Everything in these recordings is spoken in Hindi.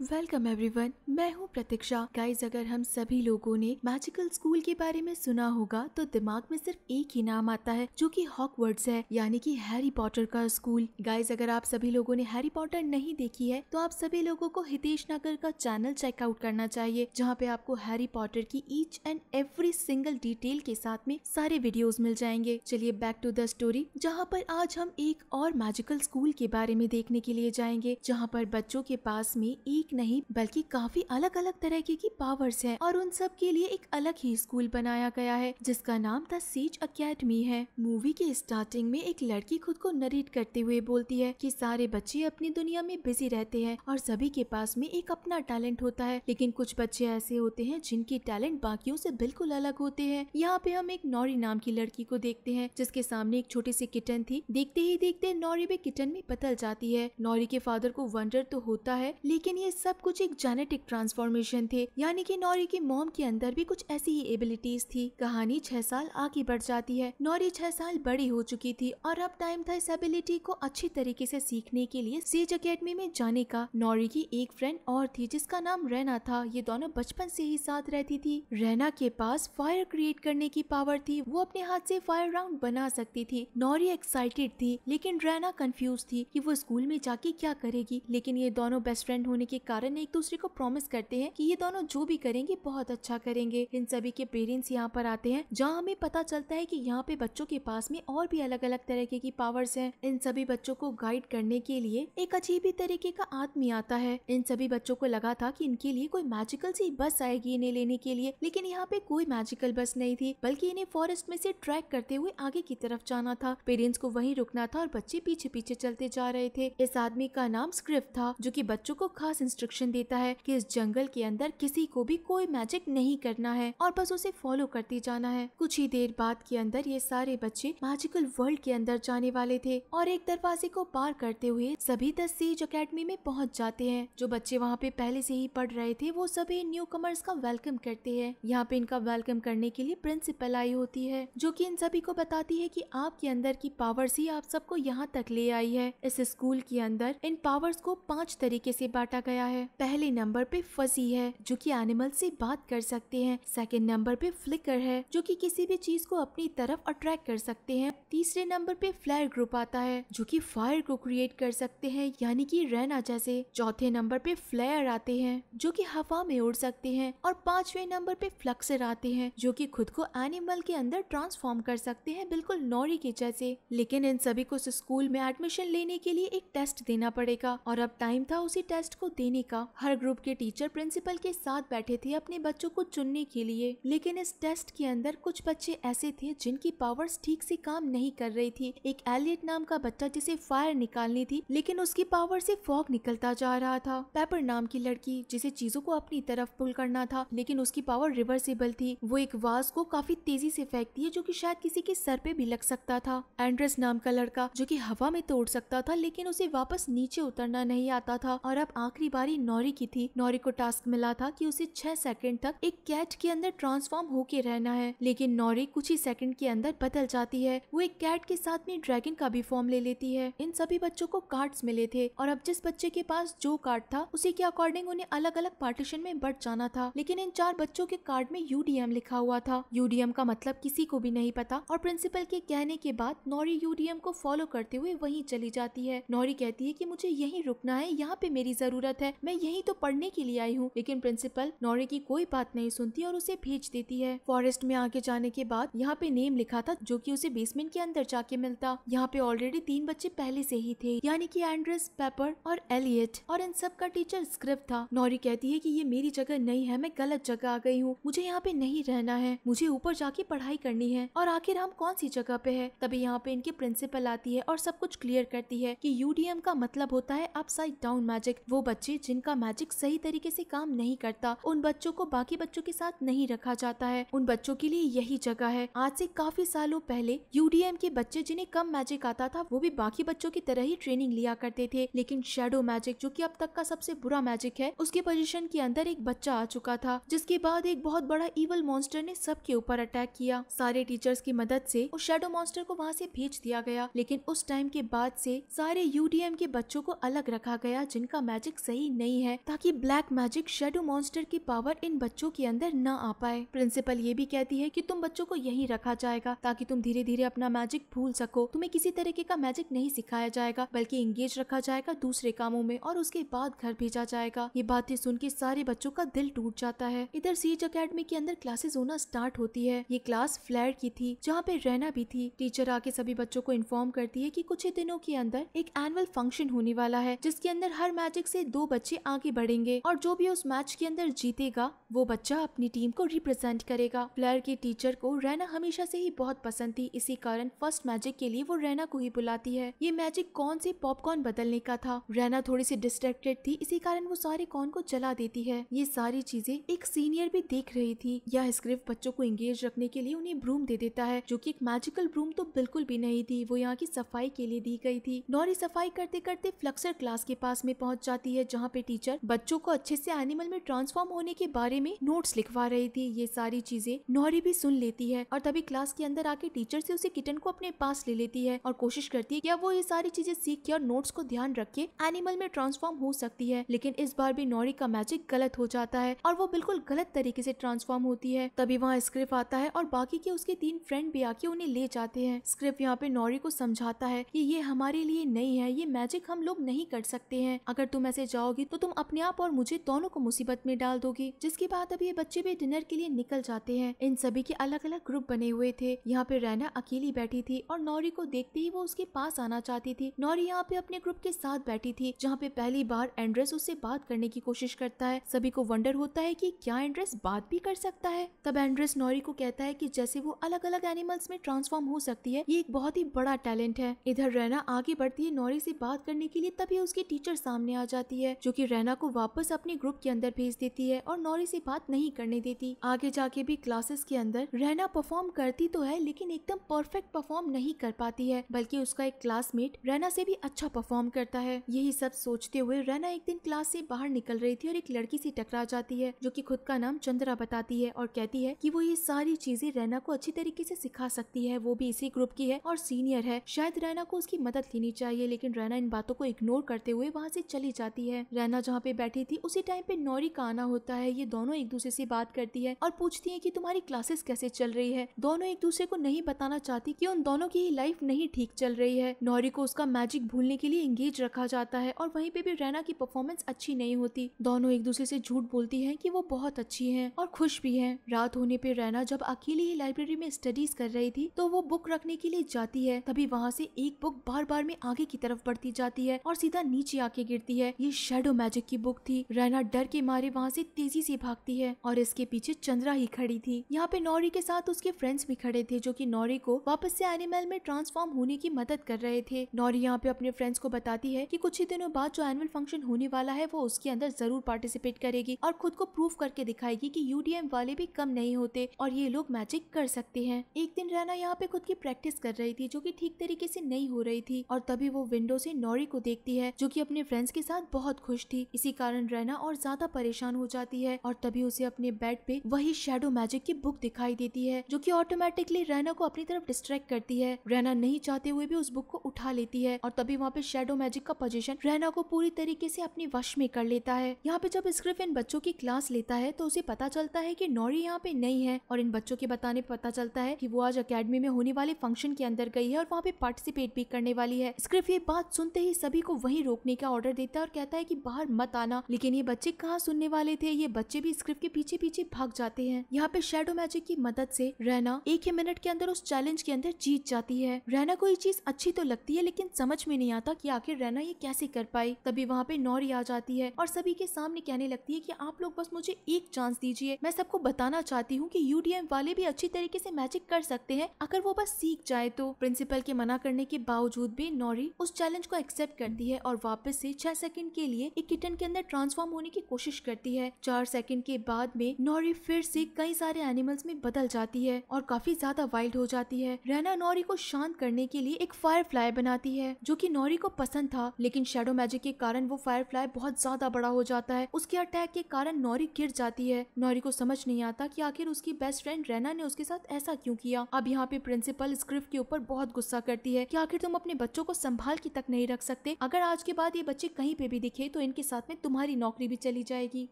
वेलकम एवरीवन मैं हूँ प्रतीक्षा गाइज अगर हम सभी लोगों ने मैजिकल स्कूल के बारे में सुना होगा तो दिमाग में सिर्फ एक ही नाम आता है जो कि हॉकवर्ड्स है यानी कि हैरी पॉटर का स्कूल गाइज अगर आप सभी लोगों ने हैरी पॉटर नहीं देखी है तो आप सभी लोगों को हितेश नगर का चैनल चेकआउट करना चाहिए जहाँ पे आपको हैरी पॉटर की each and every single detail के साथ में सारे वीडियोज मिल जाएंगे चलिए बैक टू द स्टोरी जहाँ पर आज हम एक और मैजिकल स्कूल के बारे में देखने के लिए जाएंगे जहाँ पर बच्चों के पास में एक एक नहीं बल्कि काफी अलग अलग तरह की, की पावर्स है और उन सब के लिए एक अलग ही स्कूल बनाया गया है जिसका नाम था सीच अकेडमी है मूवी के स्टार्टिंग में एक लड़की खुद को नरेट करते हुए बोलती है की सारे बच्चे अपनी दुनिया में बिजी रहते हैं और सभी के पास में एक अपना टैलेंट होता है लेकिन कुछ बच्चे ऐसे होते हैं जिनके टैलेंट बाकियों से बिल्कुल अलग होते हैं यहाँ पे हम एक नौरी नाम की लड़की को देखते हैं जिसके सामने एक छोटी सी किटन थी देखते ही देखते नौरी भी किटन में बदल जाती है नौरी के फादर को वंडर तो होता है लेकिन ये सब कुछ एक जेनेटिक ट्रांसफॉर्मेशन थे यानी कि नौरी की मोम के अंदर भी कुछ ऐसी ही एबिलिटीज थी कहानी छह साल आगे बढ़ जाती है नौरी छह साल बड़ी हो चुकी थी और अब टाइम था इस एबिलिटी को अच्छी तरीके से सीखने के लिए सेज अकेडमी में जाने का नौरी की एक फ्रेंड और थी जिसका नाम रैना था ये दोनों बचपन से ही साथ रहती थी रैना के पास फायर क्रिएट करने की पावर थी वो अपने हाथ से फायर राउंड बना सकती थी नौरी एक्साइटेड थी लेकिन रैना कंफ्यूज थी कि वो स्कूल में जाके क्या करेगी लेकिन ये दोनों बेस्ट फ्रेंड होने के कारण एक दूसरे को प्रॉमिस करते हैं कि ये दोनों जो भी करेंगे बहुत अच्छा करेंगे इन सभी के पेरेंट्स यहाँ पर आते हैं जहाँ हमें पता चलता है की यहाँ पे बच्चों के पास में और भी अलग अलग तरीके की पावर्स है इन सभी बच्चों को गाइड करने के लिए एक अजीब ही तरीके का आदमी आता है इन सभी बच्चों को लगा था की इनके लिए कोई मैजिकल सी बस आएगी इन्हें लेने के लिए लेकिन यहाँ पे कोई मैजिकल बस नहीं थी बल्कि इन्हें फॉरेस्ट में से ट्रैक करते हुए आगे की तरफ जाना था पेरेंट्स को वही रुकना था और बच्चे पीछे पीछे चलते जा रहे थे इस आदमी का नाम स्क्रिप्ट था जो कि बच्चों को खास इंस्ट्रक्शन देता है कि इस जंगल के अंदर किसी को भी कोई मैजिक नहीं करना है और बस उसे फॉलो करते जाना है कुछ ही देर बाद के अंदर ये सारे बच्चे मैजिकल वर्ल्ड के अंदर जाने वाले थे और एक दरवाजे को पार करते हुए सभी दस सीज अकेडमी में पहुंच जाते हैं जो बच्चे वहाँ पे पहले से ही पढ़ रहे थे वो सभी न्यू कमर्स का वेलकम करते हैं यहाँ पे इनका वेलकम करने के लिए प्रिंसिपल आई होती है जो की इन सभी को बताती है की आपके अंदर की पावर्स ही आप सबको यहाँ तक ले आई है इस स्कूल के अंदर इन पावर्स को पांच तरीके से बांटा गया है पहले नंबर पे फसी है जो कि एनिमल से बात कर सकते हैं सेकंड नंबर पे फ्लिकर है जो कि किसी भी चीज को अपनी तरफ अट्रैक्ट कर सकते हैं तीसरे नंबर पे फ्लैर ग्रुप आता है जो कि फायर को क्रिएट कर सकते हैं यानी कि रैना जैसे चौथे नंबर पे फ्लेयर आते हैं जो कि हवा में उड़ सकते हैं और पांचवे नंबर पे फ्लक्सर आते हैं जो कि खुद को एनिमल के अंदर ट्रांसफॉर्म कर सकते हैं बिल्कुल नौरी के जैसे लेकिन इन सभी को स्कूल में एडमिशन लेने के लिए एक टेस्ट देना पड़ेगा और अब टाइम था उसी टेस्ट को देने सीखने का हर ग्रुप के टीचर प्रिंसिपल के साथ बैठे थे अपने बच्चों को चुनने के लिए लेकिन इस टेस्ट के अंदर कुछ बच्चे ऐसे थे जिनकी पावर्स ठीक से काम नहीं कर रही थी एक एलियट नाम का बच्चा जिसे फायर निकालनी थी लेकिन उसकी पावर से फॉग निकलता जा रहा था पेपर नाम की लड़की जिसे चीजों को अपनी तरफ पुल करना था लेकिन उसकी पावर रिवर्सिबल थी वो एक वाज को काफी तेजी से फेंकती है जो कि शायद किसी के सर पे भी लग सकता था एंड्रेस नाम का लड़का जो की हवा में तोड़ सकता था लेकिन उसे वापस नीचे उतरना नहीं आता था और अब आखिरी बार जिम्मेदारी नौरी की थी नौरी को टास्क मिला था कि उसे छह सेकंड तक एक कैट के अंदर ट्रांसफॉर्म होके रहना है लेकिन नौरी कुछ ही सेकंड के अंदर बदल जाती है वो एक कैट के साथ में ड्रैगन का भी फॉर्म ले लेती है इन सभी बच्चों को कार्ड्स मिले थे और अब जिस बच्चे के पास जो कार्ड था उसी के अकॉर्डिंग उन्हें अलग अलग पार्टीशन में बढ़ जाना था लेकिन इन चार बच्चों के कार्ड में यूडीएम लिखा हुआ था यूडीएम का मतलब किसी को भी नहीं पता और प्रिंसिपल के कहने के बाद नौरी यूडीएम को फॉलो करते हुए वही चली जाती है नौरी कहती है की मुझे यही रुकना है यहाँ पे मेरी जरूरत है है मैं यही तो पढ़ने के लिए आई हूँ लेकिन प्रिंसिपल नौरे की कोई बात नहीं सुनती और उसे भेज देती है फॉरेस्ट में आगे जाने के बाद यहाँ पे नेम लिखा था जो की उसे बेसमेंट के अंदर जाके मिलता यहाँ पे ऑलरेडी तीन बच्चे पहले से ही थे यानी की एंड्रेस पेपर और एलियट और इन सब का टीचर स्क्रिप्ट था नौरी कहती है की ये मेरी जगह नहीं है मैं गलत जगह आ गई हूँ मुझे यहाँ पे नहीं रहना है मुझे ऊपर जाके पढ़ाई करनी है और आखिर हम कौन सी जगह पे है तभी यहाँ पे इनके प्रिंसिपल आती है और सब कुछ क्लियर करती है कि यूडीएम का मतलब होता है अपसाइड डाउन मैजिक वो बच्चे लिए जिनका मैजिक सही तरीके से काम नहीं करता उन बच्चों को बाकी बच्चों के साथ नहीं रखा जाता है उन बच्चों के लिए यही जगह है आज से काफी सालों पहले यूडीएम के बच्चे जिन्हें कम मैजिक आता था वो भी बाकी बच्चों की तरह ही ट्रेनिंग लिया करते थे लेकिन शेडो मैजिक जो की अब तक का सबसे बुरा मैजिक है उसके पोजिशन के अंदर एक बच्चा आ चुका था जिसके बाद एक बहुत बड़ा इवल मॉन्स्टर ने सबके ऊपर अटैक किया सारे टीचर्स की मदद से उस शेडो मॉन्स्टर को वहाँ से भेज दिया गया लेकिन उस टाइम के बाद से सारे यूडीएम के बच्चों को अलग रखा गया जिनका मैजिक सही जरूरी नहीं है ताकि ब्लैक मैजिक शेडो मॉन्स्टर की पावर इन बच्चों के अंदर न आ पाए प्रिंसिपल ये भी कहती है कि तुम बच्चों को यही रखा जाएगा ताकि तुम धीरे धीरे अपना मैजिक भूल सको तुम्हें किसी तरीके का मैजिक नहीं सिखाया जाएगा बल्कि इंगेज रखा जाएगा दूसरे कामों में और उसके बाद घर भेजा जाएगा ये बातें सुन के सारे बच्चों का दिल टूट जाता है इधर सीज अकेडमी के अंदर क्लासेस होना स्टार्ट होती है ये क्लास फ्लैट की थी जहाँ पे रहना भी थी टीचर आके सभी बच्चों को इन्फॉर्म करती है की कुछ ही दिनों के अंदर एक एनुअल फंक्शन होने वाला है जिसके अंदर हर मैजिक से दो बच्चे आगे बढ़ेंगे और जो भी उस मैच के अंदर जीतेगा वो बच्चा अपनी टीम को रिप्रेजेंट करेगा प्लेयर की टीचर को रैना हमेशा से ही बहुत पसंद थी इसी कारण फर्स्ट मैजिक के लिए वो रैना को ही बुलाती है ये मैजिक कौन से पॉपकॉर्न बदलने का था रैना थोड़ी सी डिस्ट्रेक्टेड थी इसी कारण वो सारे कॉर्न को चला देती है ये सारी चीजें एक सीनियर भी देख रही थी यह स्क्रिप्ट बच्चों को एंगेज रखने के लिए उन्हें ब्रूम दे देता है जो की एक मैजिकल ब्रूम तो बिल्कुल भी नहीं थी वो यहाँ की सफाई के लिए दी गई थी नौरी सफाई करते करते फ्लक्सर क्लास के पास में पहुँच जाती है जहाँ जहाँ पे टीचर बच्चों को अच्छे से एनिमल में ट्रांसफॉर्म होने के बारे में नोट्स लिखवा रही थी ये सारी चीजें नौरी भी सुन लेती है और तभी क्लास के अंदर आके टीचर से उसे किटन को अपने पास ले लेती है और कोशिश करती है क्या वो ये सारी चीजें सीख के और नोट्स को ध्यान रख के एनिमल में ट्रांसफॉर्म हो सकती है लेकिन इस बार भी नौरी का मैजिक गलत हो जाता है और वो बिल्कुल गलत तरीके से ट्रांसफॉर्म होती है तभी वहाँ स्क्रिप आता है और बाकी के उसके तीन फ्रेंड भी आके उन्हें ले जाते हैं स्क्रिप यहाँ पे नौरी को समझाता है की ये हमारे लिए नहीं है ये मैजिक हम लोग नहीं कर सकते हैं अगर तुम ऐसे जाओगे जाओगी तो तुम अपने आप और मुझे दोनों को मुसीबत में डाल दोगी जिसके बाद अब ये बच्चे भी डिनर के लिए निकल जाते हैं इन सभी के अलग अलग ग्रुप बने हुए थे यहाँ पे रैना अकेली बैठी थी और नौरी को देखते ही वो उसके पास आना चाहती थी नौरी यहाँ पे अपने ग्रुप के साथ बैठी थी जहाँ पे पहली बार एंड्रेस उससे बात करने की कोशिश करता है सभी को वंडर होता है की क्या एंड्रेस बात भी कर सकता है तब एंड्रेस नौरी को कहता है की जैसे वो अलग अलग एनिमल्स में ट्रांसफॉर्म हो सकती है ये एक बहुत ही बड़ा टैलेंट है इधर रैना आगे बढ़ती है नौरी से बात करने के लिए तभी उसकी टीचर सामने आ जाती है जो कि रैना को वापस अपने ग्रुप के अंदर भेज देती है और नौरी से बात नहीं करने देती आगे जाके भी क्लासेस के अंदर रैना परफॉर्म करती तो है लेकिन एकदम परफेक्ट परफॉर्म नहीं कर पाती है बल्कि उसका एक क्लासमेट रैना से भी अच्छा परफॉर्म करता है यही सब सोचते हुए रैना एक दिन क्लास से बाहर निकल रही थी और एक लड़की से टकरा जाती है जो की खुद का नाम चंद्रा बताती है और कहती है की वो ये सारी चीजें रैना को अच्छी तरीके से सिखा सकती है वो भी इसी ग्रुप की है और सीनियर है शायद रैना को उसकी मदद लेनी चाहिए लेकिन रैना इन बातों को इग्नोर करते हुए वहाँ से चली जाती है रैना जहाँ पे बैठी थी उसी टाइम पे नौरी का आना होता है ये दोनों एक दूसरे से बात करती है और पूछती है की तुम्हारी क्लासेस कैसे चल रही है दोनों एक दूसरे को नहीं बताना चाहती की उन दोनों की लाइफ नहीं ठीक चल रही है नौरी को उसका मैजिक भूलने के लिए इंगेज रखा जाता है और वहीं पे भी रैना की परफॉर्मेंस अच्छी नहीं होती दोनों एक दूसरे से झूठ बोलती है की वो बहुत अच्छी है और खुश भी है रात होने पे रैना जब अकेली ही लाइब्रेरी में स्टडीज कर रही थी तो वो बुक रखने के लिए जाती है तभी वहाँ से एक बुक बार बार में आगे की तरफ बढ़ती जाती है और सीधा नीचे आके गिरती है ये शेडो शेडो मैजिक की बुक थी रैना डर के मारे वहाँ से तेजी से भागती है और इसके पीछे चंद्रा ही खड़ी थी यहाँ पे नौरी के साथ उसके फ्रेंड्स भी खड़े थे जो की नौरी को वापस से एनिमल में ट्रांसफॉर्म होने की मदद कर रहे थे नौरी यहाँ पे अपने फ्रेंड्स को बताती है की कुछ ही दिनों बाद जो एनुअल फंक्शन होने वाला है वो उसके अंदर जरूर पार्टिसिपेट करेगी और खुद को प्रूफ करके दिखाएगी की यूडीएम वाले भी कम नहीं होते और ये लोग मैजिक कर सकते हैं एक दिन रैना यहाँ पे खुद की प्रैक्टिस कर रही थी जो की ठीक तरीके से नहीं हो रही थी और तभी वो विंडो से नौरी को देखती है जो की अपने फ्रेंड्स के साथ बहुत खुश थी इसी कारण रैना और ज्यादा परेशान हो जाती है और तभी उसे अपने बेड पे वही शेडो मैजिक की बुक दिखाई देती है जो की ऑटोमेटिकली रैना को अपनी तरफ डिस्ट्रैक्ट करती है रैना नहीं चाहते हुए भी उस बुक को उठा लेती है और तभी वहाँ पे शेडो मैजिक का पोजिशन रैना को पूरी तरीके से अपने वश में कर लेता है यहाँ पे जब स्क्रिफ इन बच्चों की क्लास लेता है तो उसे पता चलता है की नौरी यहाँ पे नहीं है और इन बच्चों के बताने पता चलता है की वो आज अकेडमी में होने वाले फंक्शन के अंदर गई है और वहाँ पे पार्टिसिपेट भी करने वाली है स्क्रिफ ये बात सुनते ही सभी को वही रोकने का ऑर्डर देता है और कहता है की बाहर मत आना लेकिन ये बच्चे कहाँ सुनने वाले थे ये बच्चे भी स्क्रिप्ट के पीछे पीछे भाग जाते हैं यहाँ पे शेडो मैजिक की मदद से रहना एक ही मिनट के अंदर उस चैलेंज के अंदर जीत जाती है रहना को ये चीज अच्छी तो लगती है लेकिन समझ में नहीं आता की आखिर रहना ये कैसे कर पाई तभी वहाँ पे नौरी आ जाती है और सभी के सामने कहने लगती है की आप लोग बस मुझे एक चांस दीजिए मैं सबको बताना चाहती हूँ की एम वाले भी अच्छी तरीके ऐसी मैजिक कर सकते हैं अगर वो बस सीख जाए तो प्रिंसिपल के मना करने के बावजूद भी नौरी उस चैलेंज को एक्सेप्ट करती है और वापस से छह सेकंड के लिए एक किटन के अंदर ट्रांसफॉर्म होने की कोशिश करती है चार सेकंड के बाद में नौरी फिर से कई सारे एनिमल्स में बदल जाती है और काफी ज्यादा वाइल्ड हो जाती है रैना नौरी को शांत करने के लिए एक फायर फ्लाई बनाती है जो की नौरी को पसंद था लेकिन शेडो मैजिक के कारण वो फायर फ्लाई बहुत ज्यादा बड़ा हो जाता है उसके अटैक के कारण नौरी गिर जाती है नौरी को समझ नहीं आता की आखिर उसकी बेस्ट फ्रेंड रैना ने उसके साथ ऐसा क्यूँ किया अब यहाँ पे प्रिंसिपल स्क्रिप्ट के ऊपर बहुत गुस्सा करती है की आखिर तुम अपने बच्चों को संभाल की तक नहीं रख सकते अगर आज के बाद ये बच्चे कहीं पे भी दिखे तो तो इनके साथ में तुम्हारी नौकरी भी चली जाएगी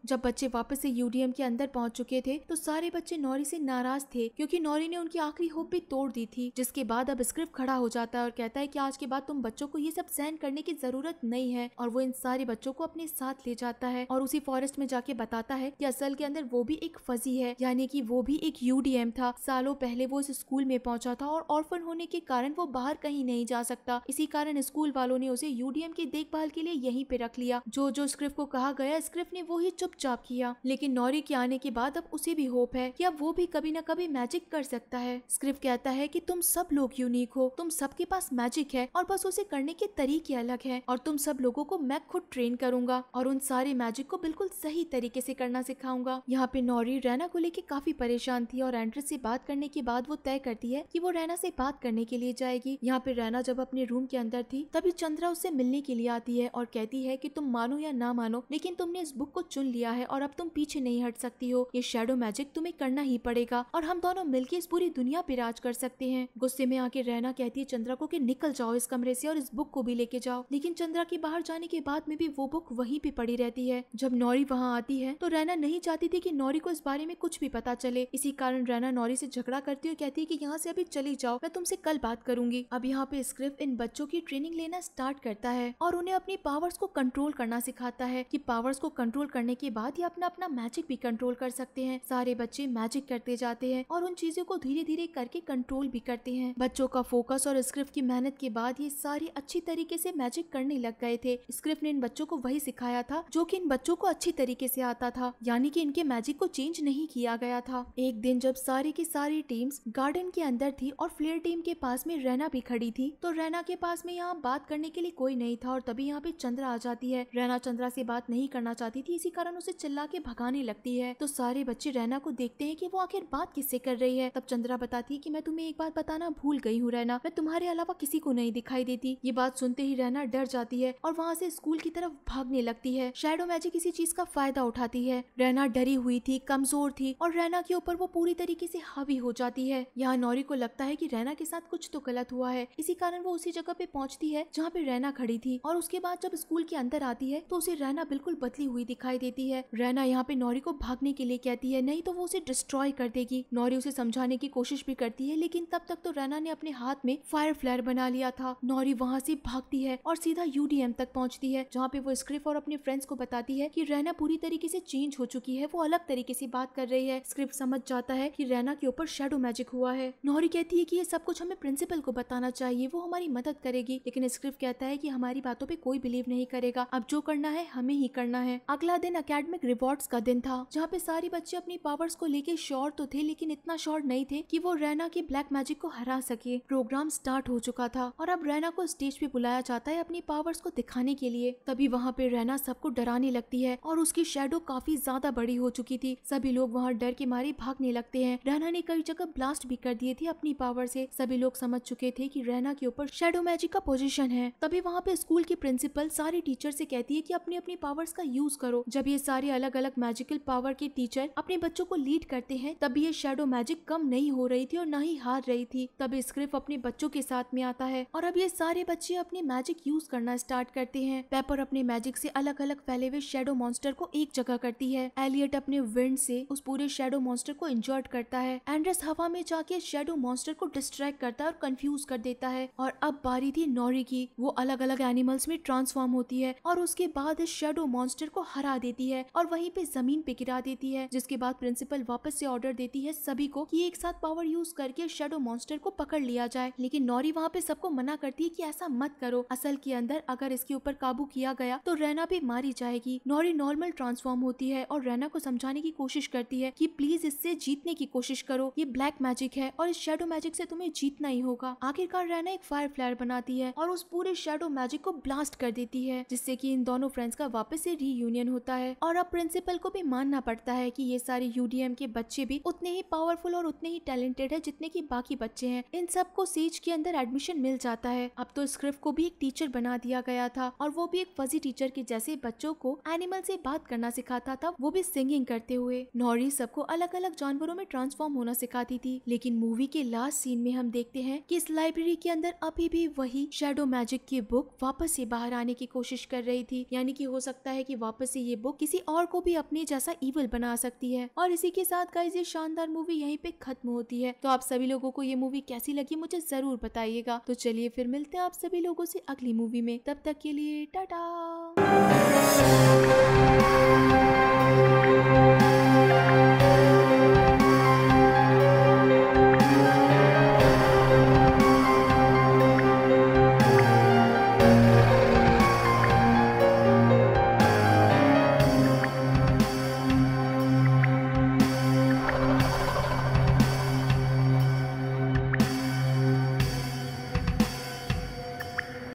जब बच्चे वापस से यूडीएम के अंदर पहुंच चुके थे तो सारे बच्चे नौरी से नाराज थे क्योंकि नौरी ने उनकी आखिरी होप भी तोड़ दी थी जिसके बाद अब स्क्रिप्ट खड़ा हो जाता है और कहता है की आज के बाद तुम बच्चों को ये सब सहन करने की जरूरत नहीं है और वो इन सारे बच्चों को अपने साथ ले जाता है और उसी फॉरेस्ट में जाके बताता है की असल के अंदर वो भी एक फजी है यानी की वो भी एक यू था सालों पहले वो इस स्कूल में पहुंचा था और ऑर्फन होने के कारण वो बाहर कहीं नहीं जा सकता इसी कारण स्कूल वालों ने उसे यूडीएम की देखभाल के लिए यहीं पे रख लिया जो जो जो स्क्रिफ को कहा गया स्क्रिफ ने वो ही चुपचाप किया लेकिन नौरी के आने के बाद अब उसे भी होप है कि अब वो भी कभी न कभी मैजिक कर सकता है स्क्रिफ कहता है कि तुम सब लोग यूनिक हो तुम सबके पास मैजिक है और बस उसे करने के तरीके अलग है और तुम सब लोगों को मैं खुद ट्रेन करूंगा और उन सारे मैजिक को बिल्कुल सही तरीके से करना सिखाऊंगा यहाँ पे नौरी रैना को लेकर काफी परेशान थी और एंड्रेस से बात करने के बाद वो तय करती है की वो रैना से बात करने के लिए जाएगी यहाँ पे रैना जब अपने रूम के अंदर थी तभी चंद्रा उससे मिलने के लिए आती है और कहती है कि तुम मार मानो या ना मानो लेकिन तुमने इस बुक को चुन लिया है और अब तुम पीछे नहीं हट सकती हो ये शेडो मैजिक तुम्हें करना ही पड़ेगा और हम दोनों मिलकर इस पूरी दुनिया पे राज कर सकते हैं गुस्से में आके रहना कहती है चंद्रा को कि निकल जाओ इस कमरे से और इस बुक को भी लेके जाओ लेकिन चंद्रा के बाहर जाने के बाद में भी वो बुक वहीं पे पड़ी रहती है जब नौरी वहाँ आती है तो रैना नहीं चाहती थी कि नौरी को इस बारे में कुछ भी पता चले इसी कारण रैना नौरी से झगड़ा करती और कहती है कि यहाँ से अभी चली जाओ मैं तुमसे कल बात करूंगी अब यहाँ पे स्क्रिप्ट इन बच्चों की ट्रेनिंग लेना स्टार्ट करता है और उन्हें अपनी पावर्स को कंट्रोल करना करना सिखाता है कि पावर्स को कंट्रोल करने के बाद ये अपना अपना मैजिक भी कंट्रोल कर सकते हैं सारे बच्चे मैजिक करते जाते हैं और उन चीजों को धीरे धीरे करके कंट्रोल भी करते हैं बच्चों का फोकस और स्क्रिप्ट की मेहनत के बाद ये सारे अच्छी तरीके से मैजिक करने लग गए थे स्क्रिप्ट ने इन बच्चों को वही सिखाया था जो की इन बच्चों को अच्छी तरीके से आता था यानी की इनके मैजिक को चेंज नहीं किया गया था एक दिन जब सारी की सारी टीम गार्डन के अंदर थी और फ्लेयर टीम के पास में रैना भी खड़ी थी तो रैना के पास में यहाँ बात करने के लिए कोई नहीं था और तभी यहाँ पे चंद्र आ जाती है रैना चंद्रा से बात नहीं करना चाहती थी इसी कारण उसे चिल्ला के भगाने लगती है तो सारे बच्चे रैना को देखते हैं कि वो आखिर बात किससे कर रही है तब चंद्रा बताती कि मैं तुम्हें एक बात बताना भूल गई हूँ रैना मैं तुम्हारे अलावा किसी को नहीं दिखाई देती ये बात सुनते ही रैना डर जाती है और वहाँ से स्कूल की तरफ भागने लगती है शेडो मैजिक किसी चीज का फायदा उठाती है रैना डरी हुई थी कमजोर थी और रैना के ऊपर वो पूरी तरीके से हावी हो जाती है यहाँ नौरी को लगता है की रैना के साथ कुछ तो गलत हुआ है इसी कारण वो उसी जगह पे पहुँचती है जहाँ पे रैना खड़ी थी और उसके बाद जब स्कूल के अंदर आती जाती है तो उसे रैना बिल्कुल बदली हुई दिखाई देती है रैना यहाँ पे नौरी को भागने के लिए कहती है नहीं तो वो उसे डिस्ट्रॉय कर देगी नौरी उसे समझाने की कोशिश भी करती है लेकिन तब तक तो रैना ने अपने हाथ में फायर फ्लायर बना लिया था नौरी वहाँ से भागती है और सीधा यूडीएम तक पहुँचती है जहाँ पे वो स्क्रिप और अपने फ्रेंड्स को बताती है की रैना पूरी तरीके से चेंज हो चुकी है वो अलग तरीके से बात कर रही है स्क्रिप्ट समझ जाता है की रैना के ऊपर शेडो मैजिक हुआ है नौरी कहती है की ये सब कुछ हमें प्रिंसिपल को बताना चाहिए वो हमारी मदद करेगी लेकिन स्क्रिप्ट कहता है की हमारी बातों पर कोई बिलीव नहीं करेगा अब जो जो करना है हमें ही करना है अगला दिन अकेडमिक रिवॉर्ड्स का दिन था जहाँ पे सारी बच्चे अपनी पावर्स को लेके श्योर तो थे लेकिन इतना श्योर नहीं थे कि वो रैना की ब्लैक मैजिक को हरा सके प्रोग्राम स्टार्ट हो चुका था और अब रैना को स्टेज पे बुलाया जाता है अपनी पावर्स को दिखाने के लिए तभी वहाँ पे रैना सबको डराने लगती है और उसकी शेडो काफी ज्यादा बड़ी हो चुकी थी सभी लोग वहाँ डर के मारे भागने लगते हैं रैना ने कई जगह ब्लास्ट भी कर दिए थे अपनी पावर से सभी लोग समझ चुके थे कि रैना के ऊपर शेडो मैजिक का पोजीशन है तभी वहाँ पे स्कूल की प्रिंसिपल सारी टीचर से कहती कहती है कि अपने अपने पावर्स का यूज करो जब ये सारे अलग अलग मैजिकल पावर के टीचर अपने बच्चों को लीड करते हैं तब ये शेडो मैजिक कम नहीं हो रही थी और न ही हार रही थी तब स्क्रिप अपने बच्चों के साथ में आता है और अब ये सारे बच्चे अपने मैजिक यूज करना स्टार्ट करते हैं पेपर अपने मैजिक से अलग अलग फैले हुए शेडो मॉन्स्टर को एक जगह करती है एलियट अपने विंड से उस पूरे शेडो मॉन्स्टर को इंजॉर्ट करता है एंड्रेस हवा में जाके शेडो मॉन्स्टर को डिस्ट्रैक्ट करता है और कंफ्यूज कर देता है और अब बारी थी नॉरी की वो अलग अलग एनिमल्स में ट्रांसफॉर्म होती है और उस उसके बाद इस शेडो मॉन्स्टर को हरा देती है और वहीं पे जमीन पे गिरा देती है जिसके बाद प्रिंसिपल वापस से ऑर्डर देती है सभी को कि एक साथ पावर यूज करके शेडो मॉन्स्टर को पकड़ लिया जाए लेकिन नौरी वहाँ पे सबको मना करती है कि ऐसा मत करो असल के अंदर अगर इसके ऊपर काबू किया गया तो रैना भी मारी जाएगी नौरी नॉर्मल ट्रांसफॉर्म होती है और रैना को समझाने की कोशिश करती है की प्लीज इससे जीतने की कोशिश करो ये ब्लैक मैजिक है और इस शेडो मैजिक से तुम्हें जीतना ही होगा आखिरकार रैना एक फायर फ्लायर बनाती है और उस पूरे शेडो मैजिक को ब्लास्ट कर देती है जिससे की इन दोनों फ्रेंड्स का वापस से रीयूनियन होता है और अब प्रिंसिपल को भी मानना पड़ता है कि ये सारे यूडीएम के बच्चे भी उतने ही पावरफुल और उतने ही टैलेंटेड है जितने की बाकी बच्चे हैं इन सबको सीज के अंदर एडमिशन मिल जाता है अब तो स्क्रिप्ट को भी एक टीचर बना दिया गया था और वो भी एक फजी टीचर के जैसे बच्चों को एनिमल से बात करना सिखाता था वो भी सिंगिंग करते हुए नौरी सबको अलग अलग जानवरों में ट्रांसफॉर्म होना सिखाती थी लेकिन मूवी के लास्ट सीन में हम देखते हैं कि इस लाइब्रेरी के अंदर अभी भी वही शेडो मैजिक की बुक वापस से बाहर आने की कोशिश कर रही थी थी यानी कि हो सकता है कि वापस से ये बुक किसी और को भी अपने जैसा इवल बना सकती है और इसी के साथ गाइज ये शानदार मूवी यहीं पे खत्म होती है तो आप सभी लोगों को ये मूवी कैसी लगी मुझे जरूर बताइएगा तो चलिए फिर मिलते हैं आप सभी लोगों से अगली मूवी में तब तक के लिए टाटा